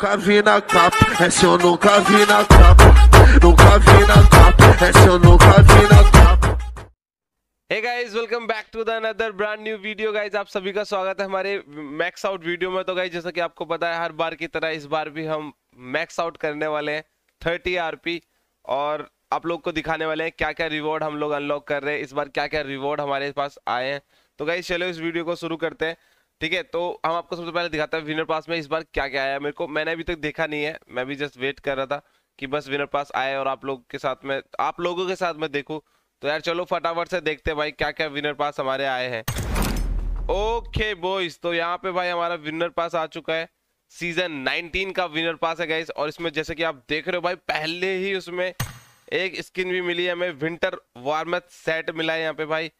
nunca vi na capa, essa eu nunca vi na capa, nunca vi na capa, essa eu nunca vi na capa. Hey guys, welcome back to the another brand new video guys. आप सभी का स्वागत है हमारे max out video में तो guys जैसा कि आपको पता है हर बार की तरह इस बार भी हम max out करने वाले हैं 30 rp और आप लोग को दिखाने वाले हैं क्या क्या रिवॉर्ड हम लोग अनलॉक कर रहे हैं इस बार क्या क्या रिवॉर्ड हमारे पास आए हैं तो गाइज चलो इस वीडियो को शुरू करते हैं ठीक है तो हम आपको सबसे पहले दिखाते हैं विनर पास में इस बार क्या क्या आया मेरे को मैंने अभी तक देखा नहीं है मैं भी जस्ट वेट कर रहा था कि बस विनर पास आए और आप लोग के साथ में आप लोगों के साथ में देखूँ तो यार चलो फटाफट से देखते हैं भाई क्या क्या विनर पास हमारे आए हैं ओके बॉयज तो यहाँ पे भाई हमारा विनर पास आ चुका है सीजन 19 का विनर पास है गाइस और इसमें जैसे कि आप देख रहे हो भाई पहले ही उसमें एक स्किन भी मिली है हमें विंटर वार्मथ सेट मिला है यहाँ पे भाई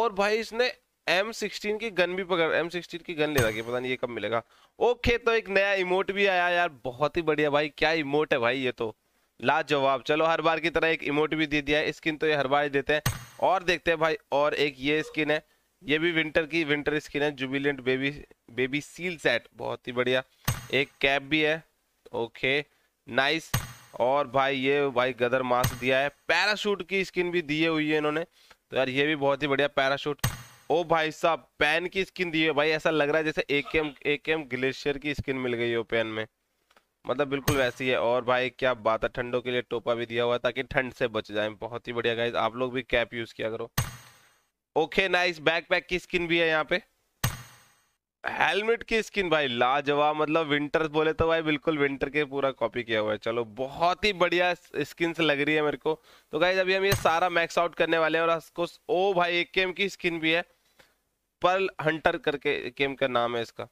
और भाई इसने एम सिक्सटीन की गन भी पकड़ एम सिक्सटीन की गन ले रखी पता नहीं ये कब मिलेगा ओके तो एक नया इमोट भी आया यार बहुत ही बढ़िया भाई क्या इमोट है भाई ये तो लाजवाब चलो हर बार की तरह एक इमोट भी दे दिया है स्किन तो ये हर बार ही देते हैं और देखते हैं भाई और एक ये स्किन है ये भी विंटर की विंटर स्किन है jubilant baby baby seal set बहुत ही बढ़िया एक कैप भी है ओके नाइस और भाई ये भाई गदर मास्क दिया है पैराशूट की स्किन भी दी हुई है इन्होंने तो यार ये भी बहुत ही बढ़िया पैराशूट ओ भाई साहब पैन की स्किन दी है भाई ऐसा लग रहा है जैसे एक एम एम ग्लेशियर की स्किन मिल गई हो पैन में मतलब बिल्कुल वैसी है और भाई क्या बात है ठंडों के लिए टोपा भी दिया हुआ है ताकि ठंड से बच जाए बहुत ही बढ़िया गाइज आप लोग भी कैप यूज किया करो ओके नाइस बैकपैक की स्किन भी है यहाँ पे हेलमेट की स्किन भाई लाजवाब मतलब विंटर बोले तो भाई बिल्कुल विंटर के पूरा कॉपी किया हुआ है चलो बहुत ही बढ़िया स्किन लग रही है मेरे को तो गाइज अभी हम ये सारा मैक्स आउट करने वाले हैं और उसको ओ भाई एक केम की स्किन भी है पर्ल हंटर करके गेम का नाम है इसका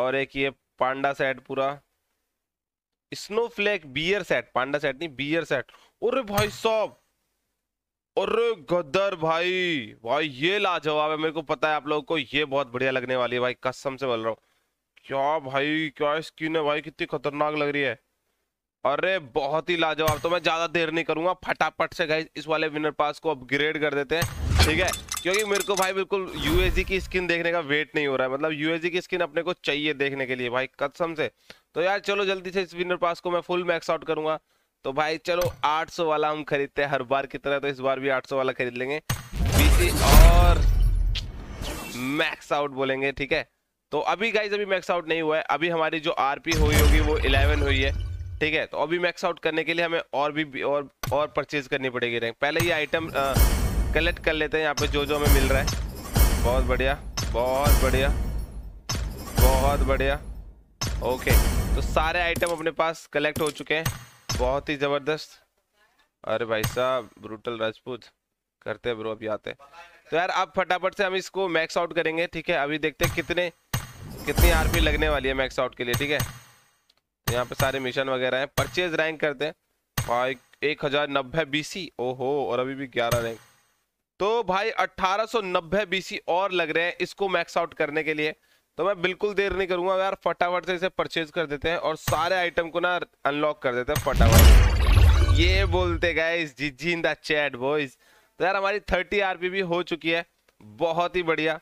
और एक ये पांडा सेट पूरा snowflake bear set panda set नहीं बियर सेट और भाई साहब अरे गदर भाई भाई ये लाजवाब है मेरे को पता है आप लोगों को ये बहुत बढ़िया लगने वाली है भाई कसम से बोल रहा हूँ क्या भाई क्या स्किन है भाई कितनी खतरनाक लग रही है अरे बहुत ही लाजवाब तो मैं ज्यादा देर नहीं करूंगा फटाफट से गाइस इस वाले विनर पास को अपग्रेड कर देते हैं ठीक है क्योंकि मेरे को भाई बिल्कुल यूएसजी की स्किन देखने का वेट नहीं हो रहा है मतलब यूएसजी की स्किन अपने को चाहिए देखने के लिए भाई कसम से तो यार चलो जल्दी से इस विनर पास को मैं फुल मैक्स आउट करूंगा तो भाई चलो 800 वाला हम खरीदते हैं हर बार की तरह तो इस बार भी 800 वाला खरीद लेंगे बीसी और मैक्स आउट बोलेंगे ठीक है तो अभी गाइज अभी मैक्स आउट नहीं हुआ है अभी हमारी जो आरपी हुई होगी वो इलेवन हुई है ठीक है तो अभी मैक्स आउट करने के लिए हमें और भी और और परचेज करनी पड़ेगी रैंक पहले ये आइटम कलेक्ट कर लेते हैं यहाँ पे जो जो हमें मिल रहा है बहुत बढ़िया बहुत बढ़िया बहुत बढ़िया ओके तो सारे आइटम अपने पास कलेक्ट हो चुके हैं बहुत ही ज़बरदस्त अरे भाई साहब ब्रूटल राजपूत करते हैं ब्रो अभी आते हैं तो यार अब फटाफट से हम इसको मैक्स आउट करेंगे ठीक है अभी देखते हैं कितने कितनी पी लगने वाली है मैक्स आउट के लिए ठीक है तो यहाँ पे सारे मिशन वगैरह हैं परचेज रैंक करते हैं भाई एक हज़ार नब्बे बी सी ओहो और अभी भी ग्यारह रैंक तो भाई 1890 बीसी और लग रहे हैं इसको मैक्स आउट करने के लिए तो मैं बिल्कुल देर नहीं करूंगा यार फटाफट से इसे परचेज कर देते हैं और सारे आइटम को ना अनलॉक कर देते हैं फटाफट ये बोलते गए जिजी इन द चैट बॉयज तो यार हमारी 30 भी हो चुकी है बहुत ही बढ़िया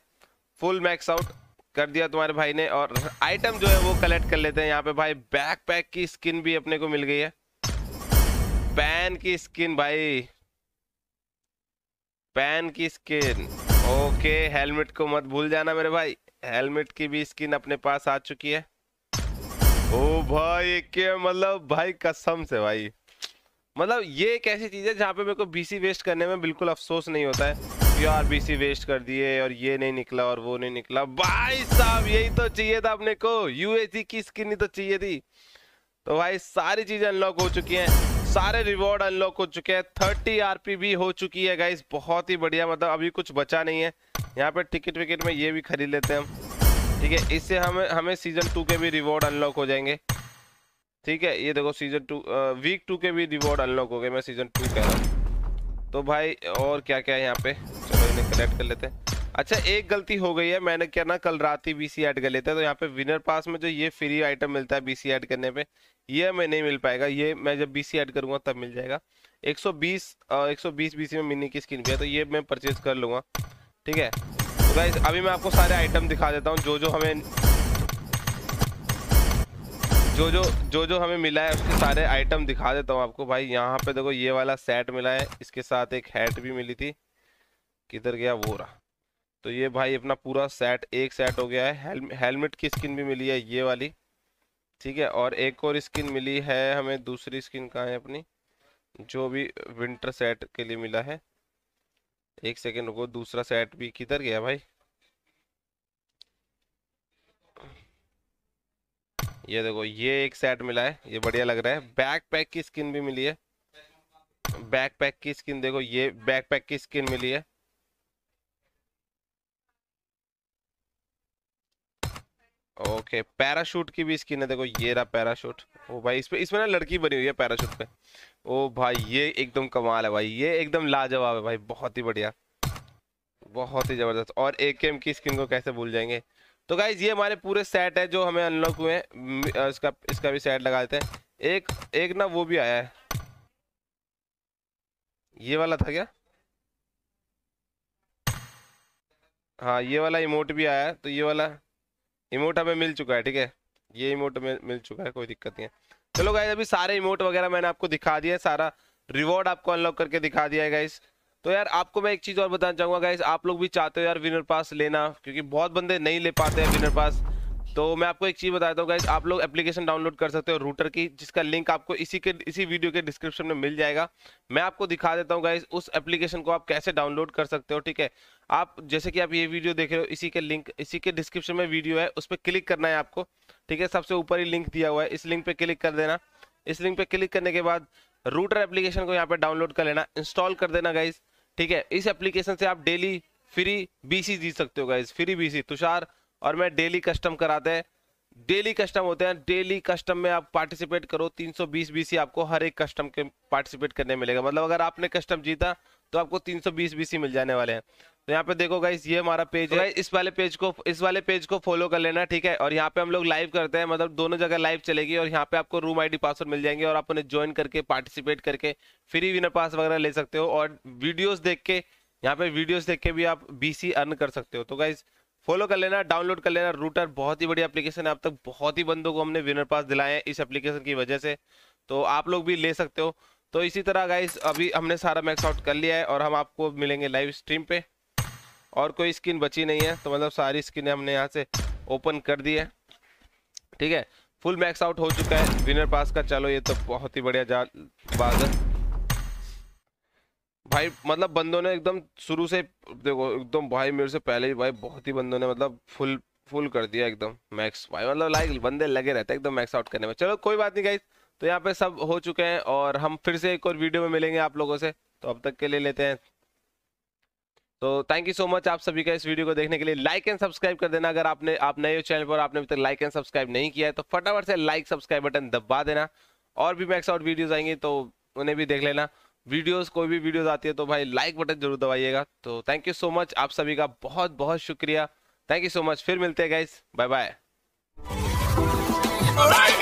फुल मैक्स आउट कर दिया तुम्हारे भाई ने और आइटम जो है वो कलेक्ट कर लेते हैं यहाँ पे भाई बैक पैक की स्किन भी अपने को मिल गई है पैन की स्किन भाई पैन की स्किन ओके हेलमेट को मत भूल जाना मेरे भाई हेलमेट की भी स्किन अपने पास आ चुकी है ओ भाई क्या मतलब भाई कसम से भाई मतलब ये एक ऐसी चीज़ है जहाँ पे मेरे को बीसी वेस्ट करने में बिल्कुल अफसोस नहीं होता है यार बीसी वेस्ट कर दिए और ये नहीं निकला और वो नहीं निकला भाई साहब यही तो चाहिए था अपने को यूएसी की स्किन ही तो चाहिए थी तो भाई सारी चीज़ें अनलॉक हो चुकी हैं सारे रिवॉर्ड अनलॉक हो चुके हैं थर्टी आरपी भी हो चुकी है गाइस बहुत ही बढ़िया मतलब अभी कुछ बचा नहीं है यहाँ पे टिकट विकेट में ये भी खरीद लेते हैं हम ठीक है इससे हमें हमें सीजन टू के भी रिवॉर्ड अनलॉक हो जाएंगे ठीक है ये देखो सीजन टू वीक टू के भी रिवॉर्ड अनलॉक हो गए मैं सीजन टू कह रहा हूँ तो भाई और क्या क्या है यहाँ पे चलो इन्हें कलेक्ट कर लेते हैं अच्छा एक गलती हो गई है मैंने क्या ना कल रात ही बीसी ऐड कर लेते हैं तो यहाँ पे विनर पास में जो ये फ्री आइटम मिलता है बीसी ऐड करने पे ये हमें नहीं मिल पाएगा ये मैं जब बीसी ऐड करूँगा तब मिल जाएगा 120 120 बीसी में मिनी की स्किन भी है तो ये मैं परचेज कर लूँगा ठीक है तो अभी मैं आपको सारे आइटम दिखा देता हूँ जो जो हमें जो जो जो जो हमें मिला है उसके सारे आइटम दिखा देता हूँ आपको भाई यहाँ पे देखो ये वाला सेट मिला है इसके साथ एक हैट भी मिली थी किधर गया वो रहा तो ये भाई अपना पूरा सेट एक सेट हो गया है हेलमेट की स्किन भी मिली है ये वाली ठीक है और एक और स्किन मिली है हमें दूसरी स्किन कहाँ है अपनी जो भी विंटर सेट के लिए मिला है एक सेकेंड रुको दूसरा सेट भी किधर गया भाई ये देखो ये एक सेट मिला है ये बढ़िया लग रहा है बैक पैक की स्किन भी मिली है बैक पैक की स्किन देखो ये बैक पैक की स्किन मिली है ओके पैराशूट की भी स्किन है देखो ये रहा पैराशूट ओ भाई इसमें इसमें ना लड़की बनी हुई है पैराशूट पे ओ भाई ये एकदम कमाल है भाई ये एकदम लाजवाब है भाई बहुत ही बढ़िया बहुत ही ज़बरदस्त और ए की स्किन को कैसे भूल जाएंगे तो गाइज ये हमारे पूरे सेट है जो हमें अनलॉक हुए हैं इसका इसका भी सेट लगा देते हैं एक एक ना वो भी आया है ये वाला था क्या हाँ ये वाला इमोट भी आया है तो ये वाला इमोट हमें मिल चुका है ठीक है ये इमोट हमें मिल चुका है कोई दिक्कत नहीं है चलो गाइज अभी सारे इमोट वगैरह मैंने आपको दिखा दिया है सारा रिवॉर्ड आपको अनलॉक करके दिखा दिया है गाइज तो यार आपको मैं एक चीज़ और बताना चाहूँगा गाइज आप लोग भी चाहते हो यार विनर पास लेना क्योंकि बहुत बंदे नहीं ले पाते हैं विनर पास तो मैं आपको एक चीज़ बताता हूँ गाइज आप लोग एप्लीकेशन डाउनलोड कर सकते हो रूटर की जिसका लिंक आपको इसी के इसी वीडियो के डिस्क्रिप्शन में मिल जाएगा मैं आपको दिखा देता हूँ गाइज उस एप्लीकेशन को आप कैसे डाउनलोड कर सकते हो ठीक है आप जैसे कि आप ये वीडियो देख रहे हो इसी के लिंक इसी के डिस्क्रिप्शन में वीडियो है उस पर क्लिक करना है आपको ठीक है सबसे ऊपर ही लिंक दिया हुआ है इस लिंक पर क्लिक कर देना इस लिंक पर क्लिक करने के बाद रूटर एप्लीकेशन को यहाँ पर डाउनलोड कर लेना इंस्टॉल कर देना गाइज ठीक है इस एप्लीकेशन से आप डेली फ्री बी जी सकते हो गाइज फ्री बी तुषार और मैं डेली कस्टम कराते हैं डेली कस्टम होते हैं डेली कस्टम में आप पार्टिसिपेट करो 320 बीसी आपको हर एक कस्टम के पार्टिसिपेट करने मिलेगा मतलब अगर आपने कस्टम जीता तो आपको 320 बीसी मिल जाने वाले हैं तो यहाँ पे देखो गाइस ये हमारा पेज तो है इस वाले पेज को इस वाले पेज को फॉलो कर लेना ठीक है और यहाँ पे हम लोग लाइव करते हैं मतलब दोनों जगह लाइव चलेगी और यहाँ पे आपको रूम आईडी पासवर्ड मिल जाएंगे और आप उन्हें ज्वाइन करके पार्टिसिपेट करके फ्री विनर पास वगैरह ले सकते हो और वीडियोज देख के यहाँ पे वीडियोज देख के भी आप बी अर्न कर सकते हो तो गाइज़ फॉलो कर लेना डाउनलोड कर लेना रूटर बहुत ही बढ़िया एप्लीकेशन है अब तक बहुत ही बंदों को हमने विनर पास दिलाए हैं इस एप्लीकेशन की वजह से तो आप लोग भी ले सकते हो तो इसी तरह गाइस अभी हमने सारा मैक्स आउट कर लिया है और हम आपको मिलेंगे लाइव स्ट्रीम पे और कोई स्किन बची नहीं है तो मतलब सारी स्किन हमने यहाँ से ओपन कर दी है ठीक है फुल मैक्स आउट हो चुका है विनर पास का चलो ये तो बहुत ही बढ़िया जा बात भाई मतलब बंदों ने एकदम शुरू से देखो एकदम भाई मेरे से पहले ही भाई बहुत ही बंदों ने मतलब फुल फुल कर दिया एकदम मैक्स भाई मतलब लाइक बंदे लगे रहते हैं एकदम मैक्स आउट करने में चलो कोई बात नहीं गाइज तो यहाँ पे सब हो चुके हैं और हम फिर से एक और वीडियो में मिलेंगे आप लोगों से तो अब तक के लिए लेते हैं तो थैंक यू सो मच आप सभी का इस वीडियो को देखने के लिए लाइक एंड सब्सक्राइब कर देना अगर आपने आप नए चैनल पर आपने अभी तक लाइक एंड सब्सक्राइब नहीं किया है तो फटाफट से लाइक सब्सक्राइब बटन दबा देना और भी मैक्स आउट वीडियोज आएंगे तो उन्हें भी देख लेना वीडियोस कोई भी वीडियोस आती है तो भाई लाइक बटन जरूर दबाइएगा तो थैंक यू सो मच आप सभी का बहुत बहुत शुक्रिया थैंक यू सो मच फिर मिलते हैं गाइस बाय बाय